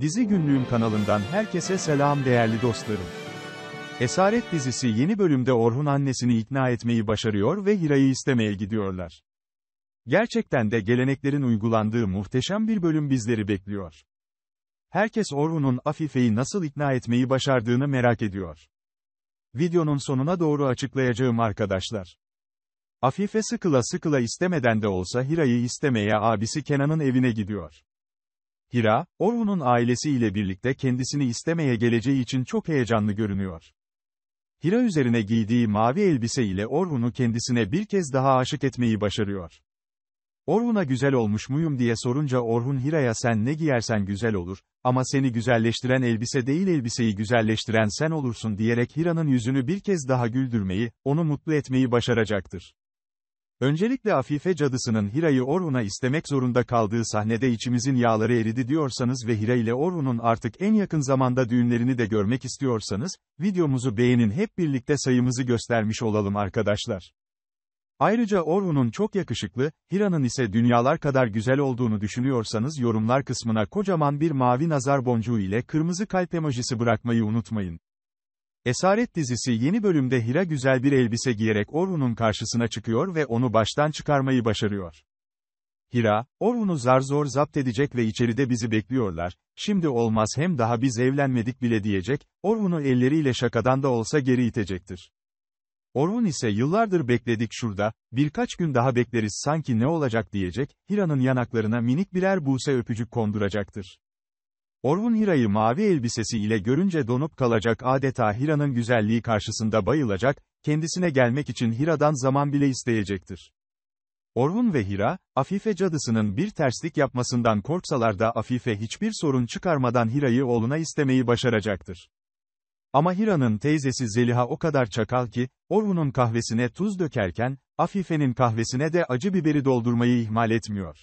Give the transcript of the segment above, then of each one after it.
Dizi Günlüğüm kanalından herkese selam değerli dostlarım. Esaret dizisi yeni bölümde Orhun annesini ikna etmeyi başarıyor ve Hira'yı istemeye gidiyorlar. Gerçekten de geleneklerin uygulandığı muhteşem bir bölüm bizleri bekliyor. Herkes Orhun'un Afife'yi nasıl ikna etmeyi başardığını merak ediyor. Videonun sonuna doğru açıklayacağım arkadaşlar. Afife sıkıla sıkıla istemeden de olsa Hira'yı istemeye abisi Kenan'ın evine gidiyor. Hira, Orhun'un ailesiyle birlikte kendisini istemeye geleceği için çok heyecanlı görünüyor. Hira üzerine giydiği mavi elbise ile Orhun'u kendisine bir kez daha aşık etmeyi başarıyor. Orhun'a güzel olmuş muyum diye sorunca Orhun Hira'ya sen ne giyersen güzel olur, ama seni güzelleştiren elbise değil elbiseyi güzelleştiren sen olursun diyerek Hira'nın yüzünü bir kez daha güldürmeyi, onu mutlu etmeyi başaracaktır. Öncelikle Afife cadısının Hira'yı Orhun'a istemek zorunda kaldığı sahnede içimizin yağları eridi diyorsanız ve Hira ile Orhun'un artık en yakın zamanda düğünlerini de görmek istiyorsanız, videomuzu beğenin hep birlikte sayımızı göstermiş olalım arkadaşlar. Ayrıca Orhun'un çok yakışıklı, Hira'nın ise dünyalar kadar güzel olduğunu düşünüyorsanız yorumlar kısmına kocaman bir mavi nazar boncuğu ile kırmızı kalp emojisi bırakmayı unutmayın. Esaret dizisi yeni bölümde Hira güzel bir elbise giyerek Orhun'un karşısına çıkıyor ve onu baştan çıkarmayı başarıyor. Hira, Orhun'u zar zor zapt edecek ve içeride bizi bekliyorlar, şimdi olmaz hem daha biz evlenmedik bile diyecek, Orhun'u elleriyle şakadan da olsa geri itecektir. Orhun ise yıllardır bekledik şurada, birkaç gün daha bekleriz sanki ne olacak diyecek, Hira'nın yanaklarına minik birer buse öpücük konduracaktır. Orhun Hira'yı mavi elbisesi ile görünce donup kalacak adeta Hira'nın güzelliği karşısında bayılacak, kendisine gelmek için Hira'dan zaman bile isteyecektir. Orhun ve Hira, Afife cadısının bir terslik yapmasından korksalar da Afife hiçbir sorun çıkarmadan Hira'yı oğluna istemeyi başaracaktır. Ama Hira'nın teyzesi Zeliha o kadar çakal ki, Orhun'un kahvesine tuz dökerken, Afife'nin kahvesine de acı biberi doldurmayı ihmal etmiyor.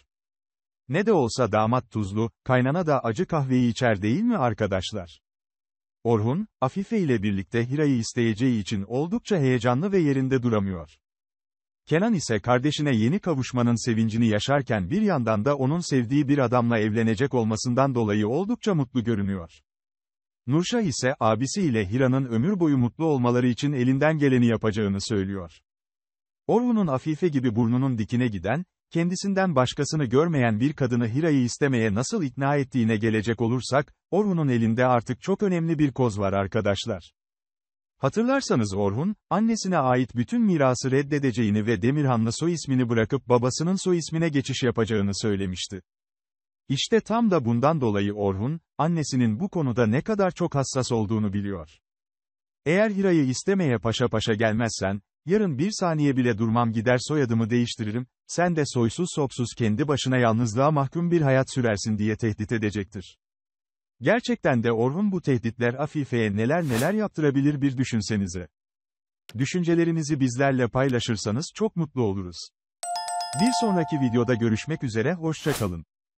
Ne de olsa damat tuzlu, kaynana da acı kahveyi içer değil mi arkadaşlar? Orhun, Afife ile birlikte Hira'yı isteyeceği için oldukça heyecanlı ve yerinde duramıyor. Kenan ise kardeşine yeni kavuşmanın sevincini yaşarken bir yandan da onun sevdiği bir adamla evlenecek olmasından dolayı oldukça mutlu görünüyor. Nurşah ise abisi ile Hira'nın ömür boyu mutlu olmaları için elinden geleni yapacağını söylüyor. Orhun'un Afife gibi burnunun dikine giden, Kendisinden başkasını görmeyen bir kadını Hira'yı istemeye nasıl ikna ettiğine gelecek olursak, Orhun'un elinde artık çok önemli bir koz var arkadaşlar. Hatırlarsanız Orhun, annesine ait bütün mirası reddedeceğini ve Demirhan'la soy ismini bırakıp babasının soy ismine geçiş yapacağını söylemişti. İşte tam da bundan dolayı Orhun, annesinin bu konuda ne kadar çok hassas olduğunu biliyor. Eğer Hira'yı istemeye paşa paşa gelmezsen, Yarın bir saniye bile durmam gider soyadımı değiştiririm, sen de soysuz sopsuz kendi başına yalnızlığa mahkum bir hayat sürersin diye tehdit edecektir. Gerçekten de Orhun bu tehditler Afife'ye neler neler yaptırabilir bir düşünsenize. Düşüncelerinizi bizlerle paylaşırsanız çok mutlu oluruz. Bir sonraki videoda görüşmek üzere hoşçakalın.